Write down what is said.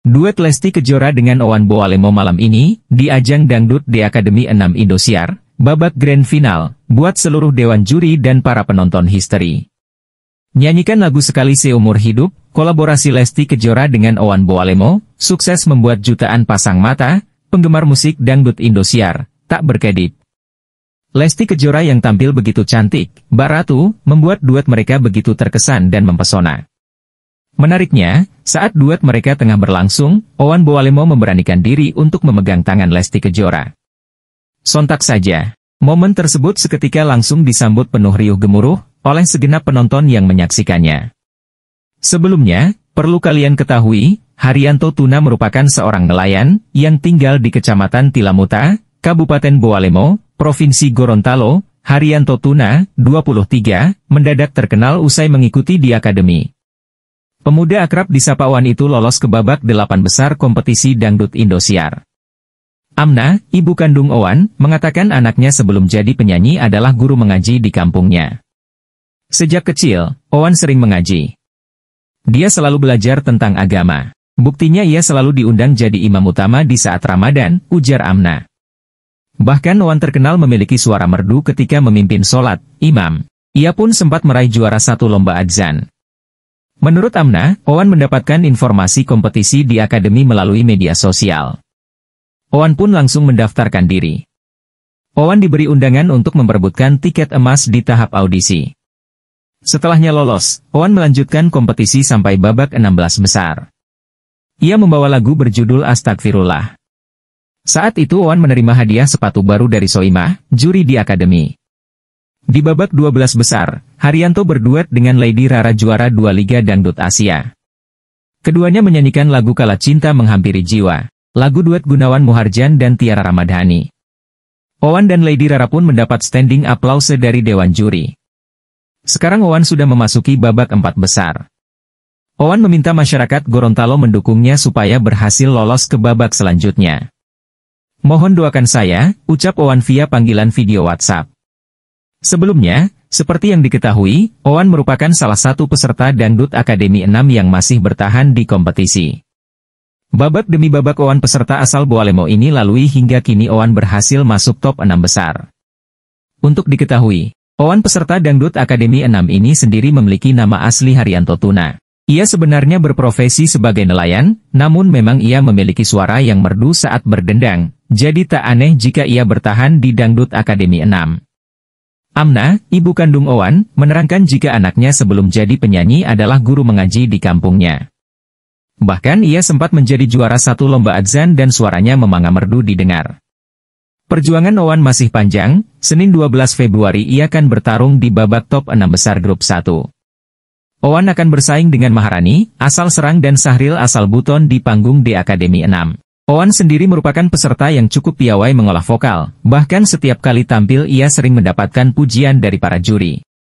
Duet Lesti Kejora dengan Owan Boalemo malam ini, di ajang dangdut di Akademi 6 Indosiar, babak grand final, buat seluruh dewan juri dan para penonton histeri. Nyanyikan lagu sekali seumur hidup, kolaborasi Lesti Kejora dengan Owan Boalemo, sukses membuat jutaan pasang mata, penggemar musik dangdut Indosiar, tak berkedip. Lesti Kejora yang tampil begitu cantik, Baratu, membuat duet mereka begitu terkesan dan mempesona. Menariknya, saat duet mereka tengah berlangsung, Owan Boalemo memberanikan diri untuk memegang tangan Lesti Kejora. Sontak saja, momen tersebut seketika langsung disambut penuh riuh gemuruh oleh segenap penonton yang menyaksikannya. Sebelumnya, perlu kalian ketahui, Haryanto Tuna merupakan seorang nelayan yang tinggal di Kecamatan Tilamuta, Kabupaten Boalemo, Provinsi Gorontalo, Haryanto Tuna, 23, mendadak terkenal usai mengikuti di Akademi Pemuda akrab di Sapawan itu lolos ke babak delapan besar kompetisi dangdut Indosiar. Amna, ibu kandung Owan, mengatakan anaknya sebelum jadi penyanyi adalah guru mengaji di kampungnya. Sejak kecil, Owan sering mengaji. Dia selalu belajar tentang agama. Buktinya ia selalu diundang jadi imam utama di saat Ramadan, ujar Amna. Bahkan Owan terkenal memiliki suara merdu ketika memimpin sholat, imam. Ia pun sempat meraih juara satu lomba adzan. Menurut Amna, Owan mendapatkan informasi kompetisi di akademi melalui media sosial. Owan pun langsung mendaftarkan diri. Owan diberi undangan untuk memperebutkan tiket emas di tahap audisi. Setelahnya lolos, Owan melanjutkan kompetisi sampai babak 16 besar. Ia membawa lagu berjudul Astagfirullah. Saat itu Owan menerima hadiah sepatu baru dari Soimah, juri di akademi. Di babak 12 besar, Haryanto berduet dengan Lady Rara juara dua Liga Dangdut Asia. Keduanya menyanyikan lagu Kala Cinta Menghampiri Jiwa, lagu duet Gunawan Muharjan dan Tiara Ramadhani. Owan dan Lady Rara pun mendapat standing aplause dari Dewan Juri. Sekarang Owan sudah memasuki babak empat besar. Owan meminta masyarakat Gorontalo mendukungnya supaya berhasil lolos ke babak selanjutnya. Mohon doakan saya, ucap Owan via panggilan video WhatsApp. Sebelumnya, seperti yang diketahui, Oan merupakan salah satu peserta Dangdut Akademi 6 yang masih bertahan di kompetisi. Babak demi babak Oan peserta asal Boalemo ini lalui hingga kini Oan berhasil masuk top 6 besar. Untuk diketahui, Oan peserta Dangdut Akademi 6 ini sendiri memiliki nama asli Haryanto Tuna. Ia sebenarnya berprofesi sebagai nelayan, namun memang ia memiliki suara yang merdu saat berdendang, jadi tak aneh jika ia bertahan di Dangdut Akademi 6. Amna, ibu kandung Owan, menerangkan jika anaknya sebelum jadi penyanyi adalah guru mengaji di kampungnya. Bahkan ia sempat menjadi juara satu lomba adzan dan suaranya memanga merdu didengar. Perjuangan Owan masih panjang, Senin 12 Februari ia akan bertarung di babak top 6 besar grup 1. Owan akan bersaing dengan Maharani, asal Serang dan Sahril asal Buton di panggung di Akademi 6. Owan sendiri merupakan peserta yang cukup piawai mengolah vokal, bahkan setiap kali tampil ia sering mendapatkan pujian dari para juri.